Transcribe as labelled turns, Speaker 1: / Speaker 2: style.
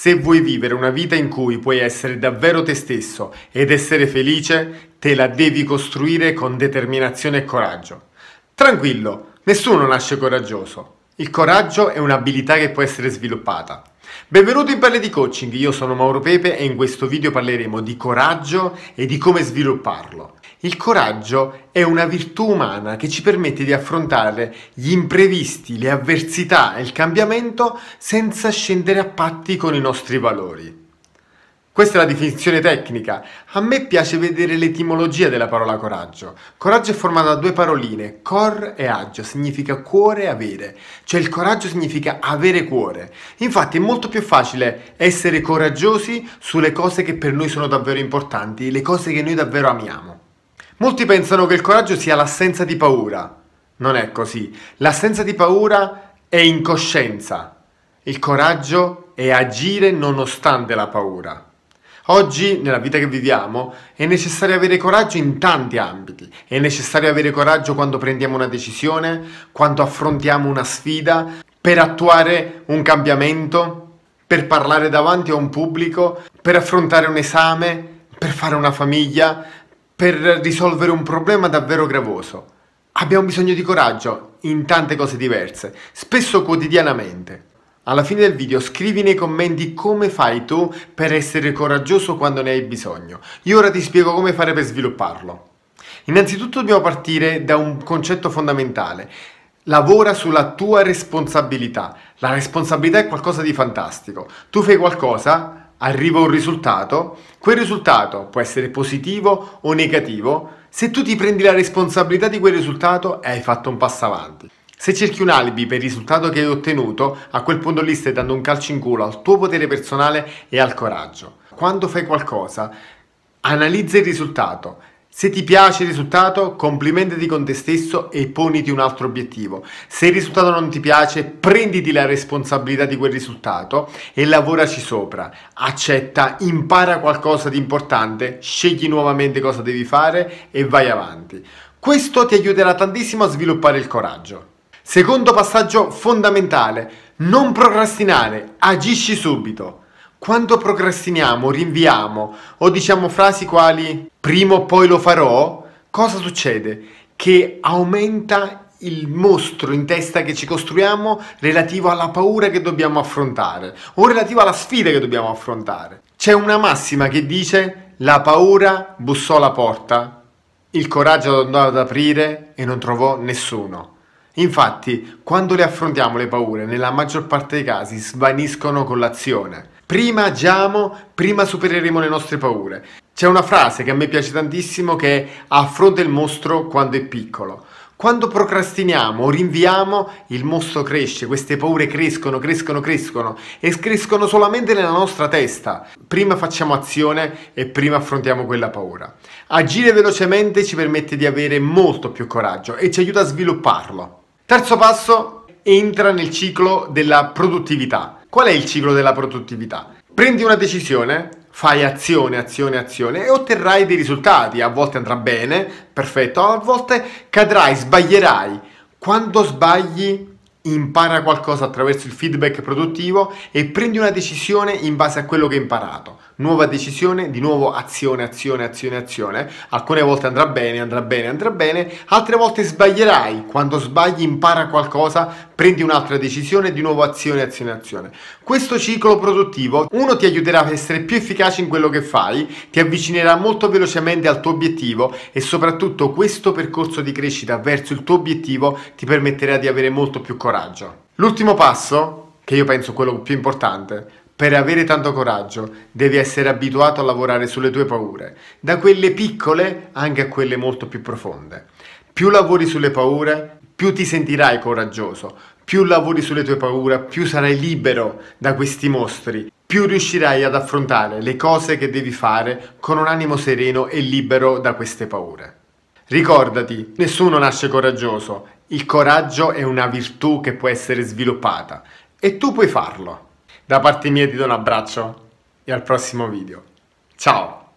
Speaker 1: Se vuoi vivere una vita in cui puoi essere davvero te stesso ed essere felice, te la devi costruire con determinazione e coraggio. Tranquillo, nessuno nasce coraggioso. Il coraggio è un'abilità che può essere sviluppata. Benvenuti in Parli di Coaching, io sono Mauro Pepe e in questo video parleremo di coraggio e di come svilupparlo. Il coraggio è una virtù umana che ci permette di affrontare gli imprevisti, le avversità e il cambiamento senza scendere a patti con i nostri valori. Questa è la definizione tecnica. A me piace vedere l'etimologia della parola coraggio. Coraggio è formato da due paroline, cor e agio, significa cuore e avere. Cioè il coraggio significa avere cuore. Infatti è molto più facile essere coraggiosi sulle cose che per noi sono davvero importanti, le cose che noi davvero amiamo. Molti pensano che il coraggio sia l'assenza di paura. Non è così. L'assenza di paura è incoscienza. Il coraggio è agire nonostante la paura. Oggi, nella vita che viviamo, è necessario avere coraggio in tanti ambiti. È necessario avere coraggio quando prendiamo una decisione, quando affrontiamo una sfida, per attuare un cambiamento, per parlare davanti a un pubblico, per affrontare un esame, per fare una famiglia, per risolvere un problema davvero gravoso. Abbiamo bisogno di coraggio in tante cose diverse, spesso quotidianamente. Alla fine del video scrivi nei commenti come fai tu per essere coraggioso quando ne hai bisogno. Io ora ti spiego come fare per svilupparlo. Innanzitutto dobbiamo partire da un concetto fondamentale. Lavora sulla tua responsabilità. La responsabilità è qualcosa di fantastico. Tu fai qualcosa, arriva un risultato, quel risultato può essere positivo o negativo. Se tu ti prendi la responsabilità di quel risultato, hai fatto un passo avanti. Se cerchi un alibi per il risultato che hai ottenuto, a quel punto lì stai dando un calcio in culo al tuo potere personale e al coraggio. Quando fai qualcosa, analizza il risultato, se ti piace il risultato, complimentati con te stesso e poniti un altro obiettivo. Se il risultato non ti piace, prenditi la responsabilità di quel risultato e lavoraci sopra. Accetta, impara qualcosa di importante, scegli nuovamente cosa devi fare e vai avanti. Questo ti aiuterà tantissimo a sviluppare il coraggio. Secondo passaggio fondamentale, non procrastinare, agisci subito. Quando procrastiniamo, rinviamo o diciamo frasi quali prima o poi lo farò, cosa succede? Che aumenta il mostro in testa che ci costruiamo relativo alla paura che dobbiamo affrontare o relativo alla sfida che dobbiamo affrontare. C'è una massima che dice la paura bussò alla porta, il coraggio andò ad aprire e non trovò nessuno. Infatti, quando le affrontiamo le paure, nella maggior parte dei casi svaniscono con l'azione. Prima agiamo, prima supereremo le nostre paure. C'è una frase che a me piace tantissimo che è affronta il mostro quando è piccolo. Quando procrastiniamo o rinviamo, il mostro cresce, queste paure crescono, crescono, crescono e crescono solamente nella nostra testa. Prima facciamo azione e prima affrontiamo quella paura. Agire velocemente ci permette di avere molto più coraggio e ci aiuta a svilupparlo. Terzo passo, entra nel ciclo della produttività. Qual è il ciclo della produttività? Prendi una decisione, fai azione, azione, azione e otterrai dei risultati. A volte andrà bene, perfetto, a volte cadrai, sbaglierai. Quando sbagli impara qualcosa attraverso il feedback produttivo e prendi una decisione in base a quello che hai imparato nuova decisione, di nuovo azione, azione, azione, azione. Alcune volte andrà bene, andrà bene, andrà bene, altre volte sbaglierai. Quando sbagli impara qualcosa, prendi un'altra decisione, di nuovo azione, azione, azione. Questo ciclo produttivo, uno ti aiuterà ad essere più efficace in quello che fai, ti avvicinerà molto velocemente al tuo obiettivo e soprattutto questo percorso di crescita verso il tuo obiettivo ti permetterà di avere molto più coraggio. L'ultimo passo, che io penso quello più importante, per avere tanto coraggio devi essere abituato a lavorare sulle tue paure, da quelle piccole anche a quelle molto più profonde. Più lavori sulle paure, più ti sentirai coraggioso, più lavori sulle tue paure, più sarai libero da questi mostri, più riuscirai ad affrontare le cose che devi fare con un animo sereno e libero da queste paure. Ricordati, nessuno nasce coraggioso, il coraggio è una virtù che può essere sviluppata e tu puoi farlo. Da parte mia ti do un abbraccio e al prossimo video. Ciao!